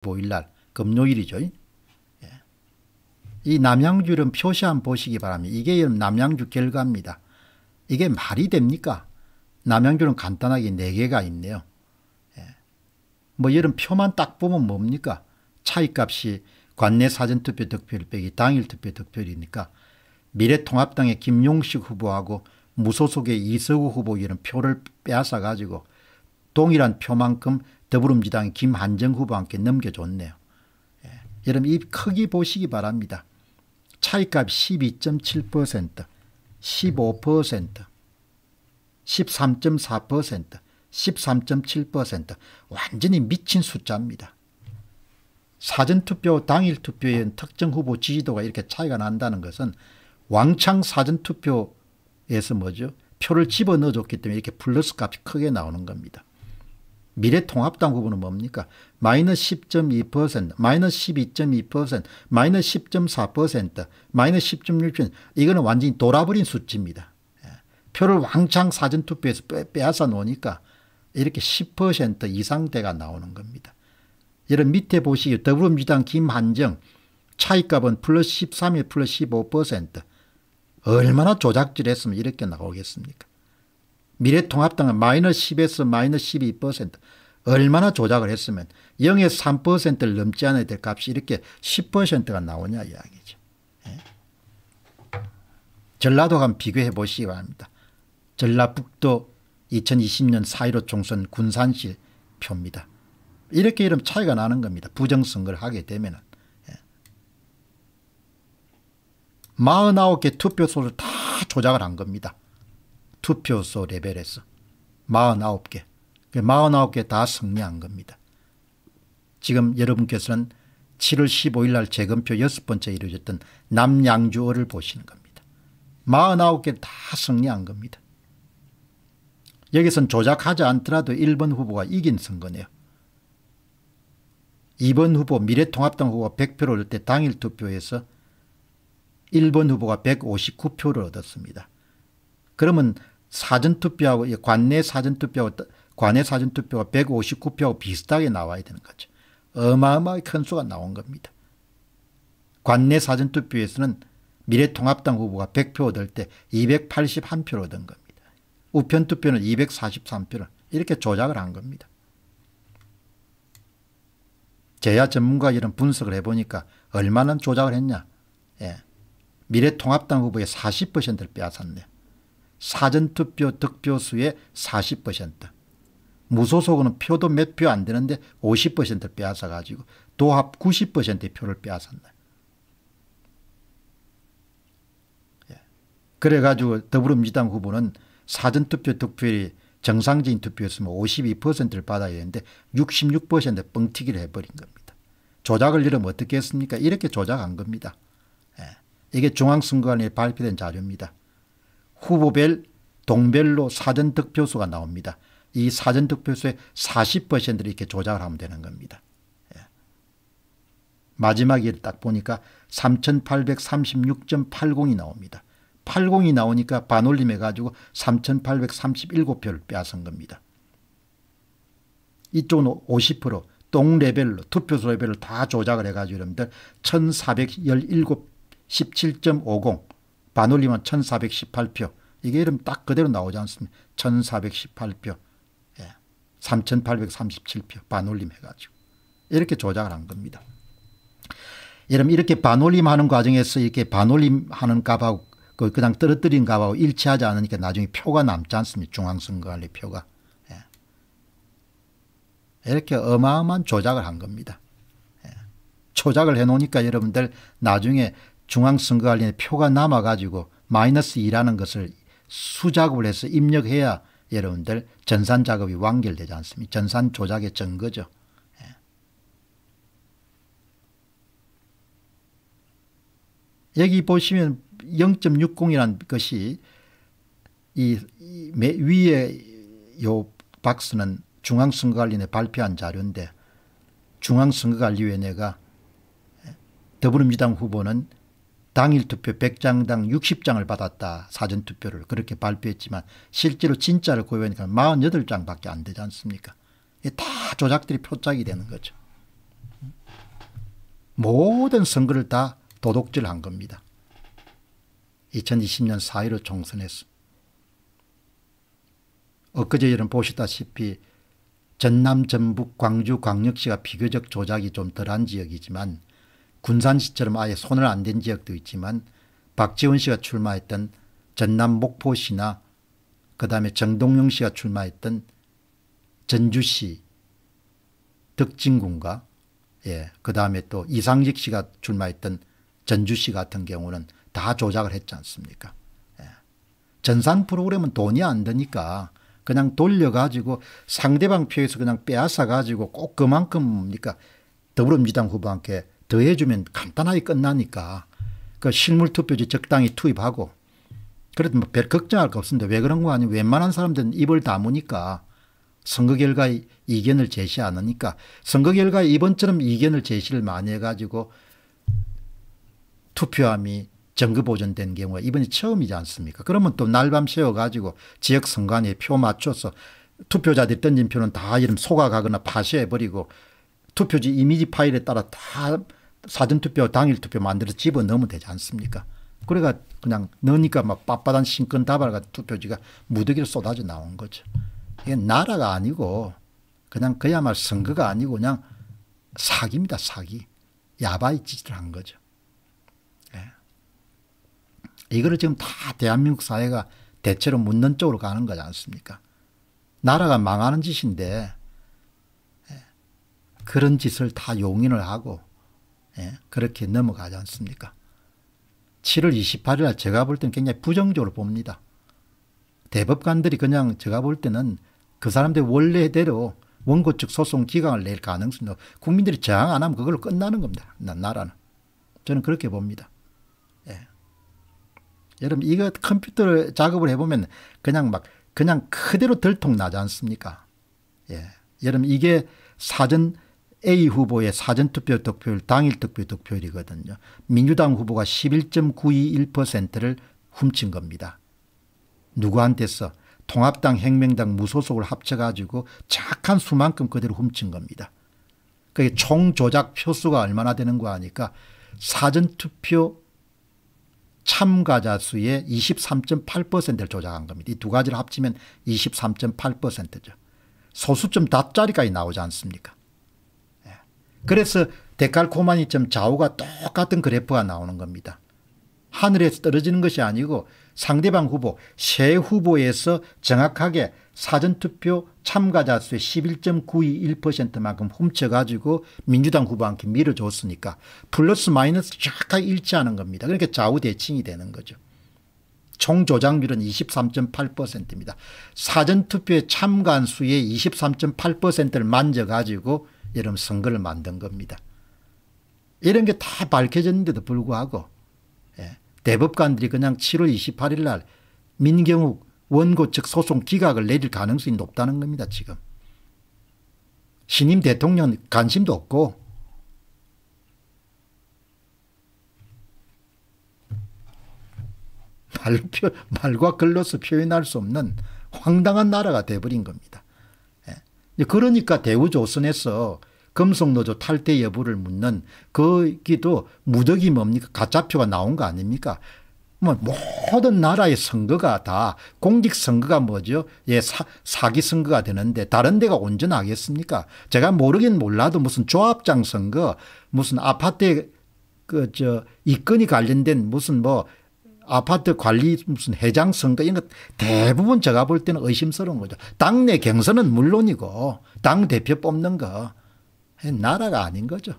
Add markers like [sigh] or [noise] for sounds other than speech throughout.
5일날 금요일이죠. 이 예. 남양주는 표시 한 보시기 바랍니다. 이게 남양주 결과입니다. 이게 말이 됩니까? 남양주는 간단하게 4개가 있네요. 예. 뭐 이런 표만 딱 보면 뭡니까? 차이값이 관내 사전투표 득표율 빼기 당일투표 득표율이니까 미래통합당의 김용식 후보하고 무소속의 이석우 후보 이런 표를 빼앗아가지고 동일한 표만큼 더불어민주당 김한정 후보와 함께 넘겨줬네요. 예. 여러분 이 크기 보시기 바랍니다. 차이값 12.7%, 15%, 13.4%, 13.7% 완전히 미친 숫자입니다. 사전투표 당일 투표에 특정 후보 지지도가 이렇게 차이가 난다는 것은 왕창 사전투표에서 뭐죠? 표를 집어넣어줬기 때문에 이렇게 플러스 값이 크게 나오는 겁니다. 미래통합당국은 뭡니까? 마이너스 10.2%, 마이너스 12.2%, 마이너스 10.4%, 마이너스 10.6%. 이거는 완전히 돌아버린 수치입니다. 예. 표를 왕창 사전투표에서 빼앗아 놓으니까 이렇게 10% 이상대가 나오는 겁니다. 여러분 밑에 보시기 더불어민주당 김한정 차이값은 플러스 13에 플러스 15% 얼마나 조작질했으면 이렇게 나오겠습니까? 미래통합당은 마이너스 10에서 마이너스 12% 얼마나 조작을 했으면 0에서 3%를 넘지 않아야 될 값이 이렇게 10%가 나오냐 이야기죠. 예. 전라도 간 비교해 보시기 바랍니다. 전라북도 2020년 4.15 총선 군산시 표입니다. 이렇게 이름 차이가 나는 겁니다. 부정선거를 하게 되면은. 예. 49개 투표소를 다 조작을 한 겁니다. 투표소 레벨에서 49개. 49개 그 다 승리한 겁니다. 지금 여러분께서는 7월 15일 날 재검표 여섯 번째 이루어졌던 남양주어를 보시는 겁니다. 49개 다 승리한 겁니다. 여기선 조작하지 않더라도 1번 후보가 이긴 선거네요. 2번 후보 미래통합당 후보가 100표를 얻을 때 당일 투표에서 1번 후보가 159표를 얻었습니다. 그러면 사전투표하고 관내 사전투표하고 관내 사전투표가 159표하고 비슷하게 나와야 되는 거죠. 어마어마하게 큰 수가 나온 겁니다. 관내 사전투표에서는 미래통합당 후보가 100표 얻을 때 281표를 얻은 겁니다. 우편투표는 243표를 이렇게 조작을 한 겁니다. 제야 전문가 이런 분석을 해보니까 얼마나 조작을 했냐. 예. 미래통합당 후보의 40%를 빼앗았네. 요 사전투표 득표수의 40% 무소속은 표도 몇 표 안 되는데 50% 빼앗아가지고 도합 90%의 표를 빼앗았나. 예. 그래가지고 더불어민주당 후보는 사전투표 득표율이 정상적인 투표였으면 52%를 받아야 되는데 66% 뻥튀기를 해버린 겁니다. 조작을 이러면 어떻게 했습니까? 이렇게 조작한 겁니다. 예. 이게 중앙선관에 발표된 자료입니다. 후보별 동별로 사전득표수가 나옵니다. 이 사전득표수의 40%를 이렇게 조작을 하면 되는 겁니다. 예. 마지막에 딱 보니까 3836.80이 나옵니다. 80이 나오니까 반올림해가지고 3837표를 빼앗은 겁니다. 이쪽은 50%, 동 레벨로, 투표수 레벨을 다 조작을 해가지고 여러분들 1417, 17.50, 반올림은 1418표. 이게 이름 딱 그대로 나오지 않습니까? 1418표. 예. 3837표. 반올림 해가지고. 이렇게 조작을 한 겁니다. 여러분 이렇게 반올림하는 과정에서 이렇게 반올림하는 값하고 그 그냥 떨어뜨린 값하고 일치하지 않으니까 나중에 표가 남지 않습니까 중앙선거관리 표가. 예. 이렇게 어마어마한 조작을 한 겁니다. 예. 조작을 해놓으니까 여러분들 나중에 중앙선거관리에 표가 남아가지고 마이너스 2라는 것을 수작업을 해서 입력해야 여러분들 전산 작업이 완결되지 않습니다. 전산 조작의 증거죠. 예. 여기 보시면 0.60이라는 것이 이, 위에 요 박스는 중앙선거관리위 발표한 자료인데 중앙선거관리위원회가 예, 더불어민주당 후보는 당일 투표 100장당 60장을 받았다. 사전투표를 그렇게 발표했지만 실제로 진짜를 고려하니까 48장밖에 안 되지 않습니까? 이게 다 조작들이 표짝이 되는 거죠. 모든 선거를 다 도둑질한 겁니다. 2020년 4.15 총선에서 엊그제 여러분 보시다시피 전남, 전북, 광주, 광역시가 비교적 조작이 좀 덜한 지역이지만 군산시처럼 아예 손을 안 댄 지역도 있지만 박지원 씨가 출마했던 전남 목포시나 그 다음에 정동영 씨가 출마했던 전주시 덕진군과 예, 그 다음에 또 이상직 씨가 출마했던 전주시 같은 경우는 다 조작을 했지 않습니까? 예. 전산 프로그램은 돈이 안 드니까 그냥 돌려가지고 상대방 표에서 그냥 빼앗아가지고 꼭 그만큼 뭡니까? 더불어민주당 후보한테 더해주면 간단하게 끝나니까 그 실물투표지 적당히 투입하고 그래도 뭐 별 걱정할 거 없습니다. 왜 그런 거 아니에요. 웬만한 사람들은 입을 다무니까 선거 결과에 이견을 제시 안 하니까 선거 결과에 이번처럼 이견을 제시를 많이 해가지고 투표함이 정급 보존된 경우가 이번이 처음이지 않습니까? 그러면 또 날밤 새워가지고 지역 선관위에 표 맞춰서 투표자들이 던진 표는 다 이름 소각하거나 파쇄해버리고 투표지 이미지 파일에 따라 다 사전투표 당일 투표 만들어 집어넣으면 되지 않습니까? 그래가 그러니까 그냥 넣으니까 막 빳빳한 신권 다발과 투표지가 무더기로 쏟아져 나온 거죠. 이게 나라가 아니고 그냥 그야말로 선거가 아니고 그냥 사기입니다. 사기. 야바이 짓을 한 거죠. 예. 이거를 지금 다 대한민국 사회가 대체로 묻는 쪽으로 가는 거지 않습니까? 나라가 망하는 짓인데 예. 그런 짓을 다 용인을 하고 예, 그렇게 넘어가지 않습니까? 7월 28일 날 제가 볼 때는 굉장히 부정적으로 봅니다. 대법관들이 그냥 제가 볼 때는 그 사람들 원래대로 원고 측 소송 기각을 낼 가능성도 국민들이 저항 안 하면 그걸로 끝나는 겁니다. 나라는. 저는 그렇게 봅니다. 예. 여러분 이거 컴퓨터 작업을 해보면 그냥 막 그냥 그대로 들통나지 않습니까? 예. 여러분 이게 사전 A 후보의 사전투표 득표율 당일 투표 득표율이거든요. 민주당 후보가 11.921%를 훔친 겁니다. 누구한테서 통합당 혁명당 무소속을 합쳐가지고 착한 수만큼 그대로 훔친 겁니다. 그게 총 조작 표수가 얼마나 되는 거 아니까 사전투표 참가자 수의 23.8%를 조작한 겁니다. 이 두 가지를 합치면 23.8%죠. 소수점 닷자리까지 나오지 않습니까? 그래서 데칼코마니점 좌우가 똑같은 그래프가 나오는 겁니다. 하늘에서 떨어지는 것이 아니고 상대방 후보 세 후보에서 정확하게 사전투표 참가자 수의 11.921%만큼 훔쳐가지고 민주당 후보한테 밀어줬으니까 플러스 마이너스 정 일치하는 겁니다. 그러니까 좌우대칭이 되는 거죠. 총 조작률은 23.8%입니다. 사전투표에 참가한 수의 23.8%를 만져가지고 이런 선거를 만든 겁니다. 이런 게 다 밝혀졌는데도 불구하고 예, 대법관들이 그냥 7월 28일 날 민경욱 원고 측 소송 기각을 내릴 가능성이 높다는 겁니다. 지금. 신임 대통령 관심도 없고 말, 표, 말과 글로서 표현할 수 없는 황당한 나라가 돼버린 겁니다. 예. 그러니까 대우조선에서 금속노조 탈퇴 여부를 묻는 거기도 무더기 뭡니까 가짜표가 나온 거 아닙니까 뭐 모든 나라의 선거가 다 공직선거가 뭐죠 예 사, 사기 선거가 되는데 다른 데가 온전하겠습니까 제가 모르긴 몰라도 무슨 조합장 선거 무슨 아파트 그 저 이건이 관련된 무슨 뭐 아파트 관리 무슨 회장 선거 이런 것 대부분 제가 볼 때는 의심스러운 거죠. 당내 경선은 물론이고 당 대표 뽑는 거 나라가 아닌 거죠.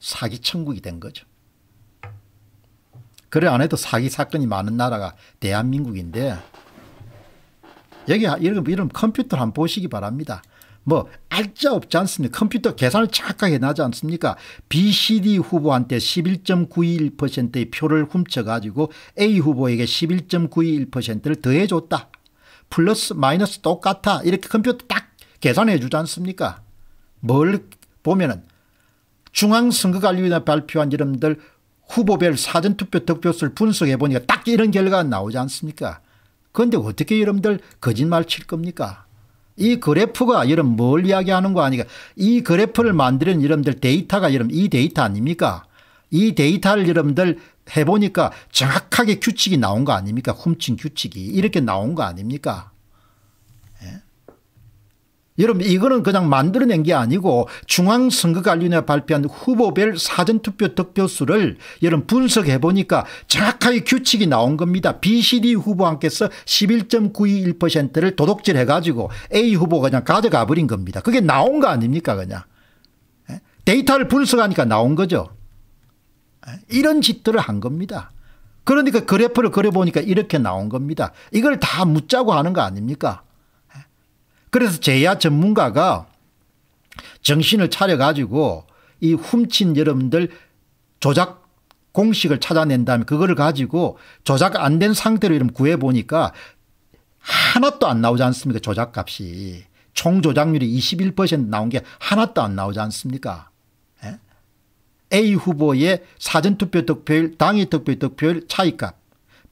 사기 천국이 된 거죠. 그래 안 해도 사기 사건이 많은 나라가 대한민국인데 여기 이런, 이런 컴퓨터 한번 보시기 바랍니다. 뭐 알짜 없지 않습니까? 컴퓨터 계산을 착하게 나지 않습니까? BCD 후보한테 11.91%의 표를 훔쳐가지고 A 후보에게 11.91%를 더해줬다. 플러스 마이너스 똑같아. 이렇게 컴퓨터 딱 계산해 주지 않습니까? 뭘 보면은 중앙선거관리위원회 발표한 이름들 후보별 사전투표 득표수를 분석해 보니까 딱 이런 결과가 나오지 않습니까? 그런데 어떻게 여러분들 거짓말 칠 겁니까? 이 그래프가 여러분 뭘 이야기하는 거아니까이 그래프를 만드는 여러분들 데이터가 여러분 이 데이터 아닙니까? 이 데이터를 여러분들 해보니까 정확하게 규칙이 나온 거 아닙니까? 훔친 규칙이 이렇게 나온 거 아닙니까? 여러분 이거는 그냥 만들어낸 게 아니고 중앙선거관리위원회 발표한 후보별 사전투표 득표수를 여러분 분석해 보니까 정확하게 규칙이 나온 겁니다. BCD 후보한께서 11.921%를 도둑질해 가지고 A 후보가 그냥 가져가 버린 겁니다. 그게 나온 거 아닙니까 그냥. 예? 데이터를 분석하니까 나온 거죠. 예? 이런 짓들을 한 겁니다. 그러니까 그래프를 그려보니까 이렇게 나온 겁니다. 이걸 다 묻자고 하는 거 아닙니까? 그래서 제야 전문가가 정신을 차려가지고 이 훔친 여러분들 조작 공식을 찾아낸 다음에 그거를 가지고 조작 안 된 상태로 이름 구해보니까 하나도 안 나오지 않습니까 조작값이 총 조작률이 21% 나온 게 하나도 안 나오지 않습니까 에? 예? A 후보의 사전투표 득표율 당일 투표 율 득표율 차이값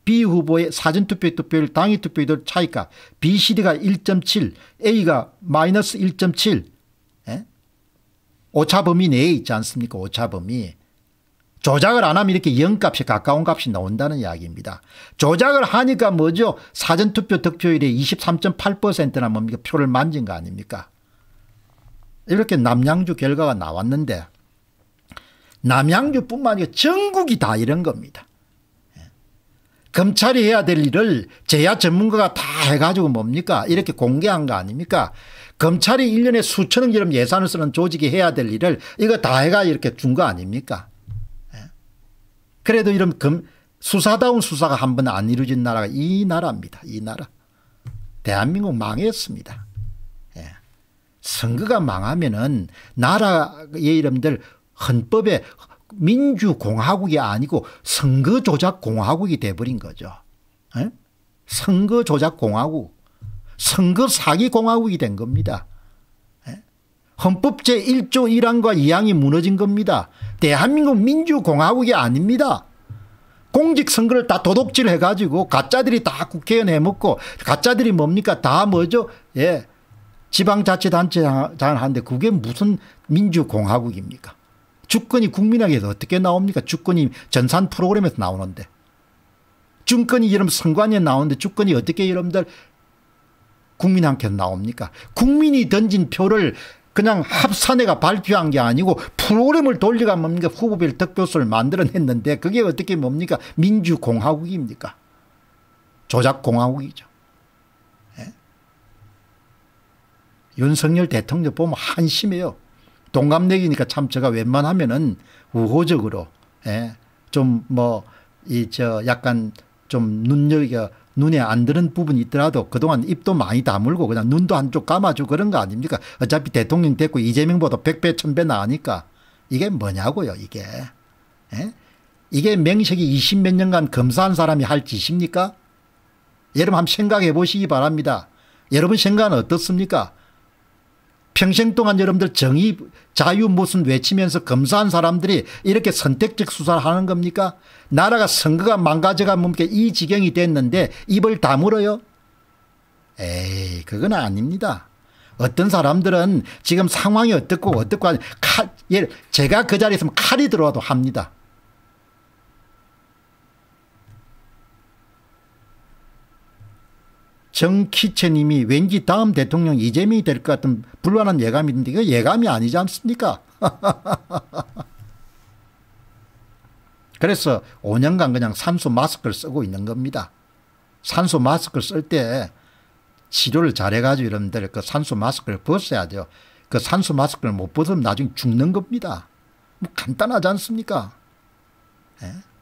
B 후보의 사전투표 투표율 당위 투표율 차이가 B, C, D가 1.7 A가 마이너스 1.7 예? 오차범위 내에 있지 않습니까 오차범위 조작을 안 하면 이렇게 0값에 가까운 값이 나온다는 이야기입니다. 조작을 하니까 뭐죠? 사전투표 득표율이 23.8%나 뭡니까? 표를 만진 거 아닙니까? 이렇게 남양주 결과가 나왔는데 남양주뿐만 아니라 전국이 다 이런 겁니다. 검찰이 해야 될 일을 제야 전문가가 다 해가지고 뭡니까 이렇게 공개한 거 아닙니까 검찰이 1년에 수천억이럼 예산을 쓰는 조직이 해야 될 일을 이거 다 해가 이렇게 준 거 아닙니까 예. 그래도 이런 검, 수사다운 수사가 한 번 안 이루어진 나라가 이 나라입니다 이 나라 대한민국 망했습니다 예. 선거가 망하면은 나라의 이름들 헌법에 민주공화국이 아니고 선거조작공화국이 돼버린 거죠. 에? 예? 선거조작공화국, 선거사기공화국이 된 겁니다. 에? 예? 헌법 제1조 1항과 2항이 무너진 겁니다. 대한민국 민주공화국이 아닙니다. 공직선거를 다 도둑질 해가지고 가짜들이 다 국회의원 해먹고 가짜들이 뭡니까 다 뭐죠 예 지방자치단체 장 하는데 그게 무슨 민주공화국입니까 주권이 국민에게서 어떻게 나옵니까? 주권이 전산 프로그램에서 나오는데. 주권이 여러분 선관위에 나오는데 주권이 어떻게 여러분들 국민한테서 나옵니까? 국민이 던진 표를 그냥 합산회가 발표한 게 아니고 프로그램을 돌려가 뭡니까? 후보별 득표수를 만들어냈는데 그게 어떻게 뭡니까? 민주공화국입니까? 조작공화국이죠. 예? 윤석열 대통령 보면 한심해요. 동갑내기니까 참 제가 웬만하면은 우호적으로 예, 좀 뭐 이 저 약간 좀 눈여겨 눈에 안 드는 부분이 있더라도 그동안 입도 많이 다물고 그냥 눈도 한쪽 감아주고 그런 거 아닙니까? 어차피 대통령 됐고 이재명보다 100배, 1000배 나으니까 이게 뭐냐고요, 이게. 예? 이게 명색이 20 몇 년간 검사한 사람이 할 짓입니까? 여러분 한번 생각해 보시기 바랍니다. 여러분 생각은 어떻습니까? 평생 동안 여러분들 정의 자유 무슨 외치면서 검사한 사람들이 이렇게 선택적 수사를 하는 겁니까? 나라가 선거가 망가져가 뭡니까? 이 지경이 됐는데 입을 다물어요? 에이 그건 아닙니다. 어떤 사람들은 지금 상황이 어떻고 어떻고 칼, 예, 제가 그 자리에 있으면 칼이 들어와도 합니다. 정키체님이 왠지 다음 대통령 이재명이 될 것 같은 불안한 예감인데 이거 예감이 아니지 않습니까? [laughs] 그래서 5년간 그냥 산소 마스크를 쓰고 있는 겁니다. 산소 마스크를 쓸 때 치료를 잘해가지고 여러분들 그 산소 마스크를 벗어야 돼요. 그 산소 마스크를 못 벗으면 나중에 죽는 겁니다. 뭐 간단하지 않습니까? 에? 예?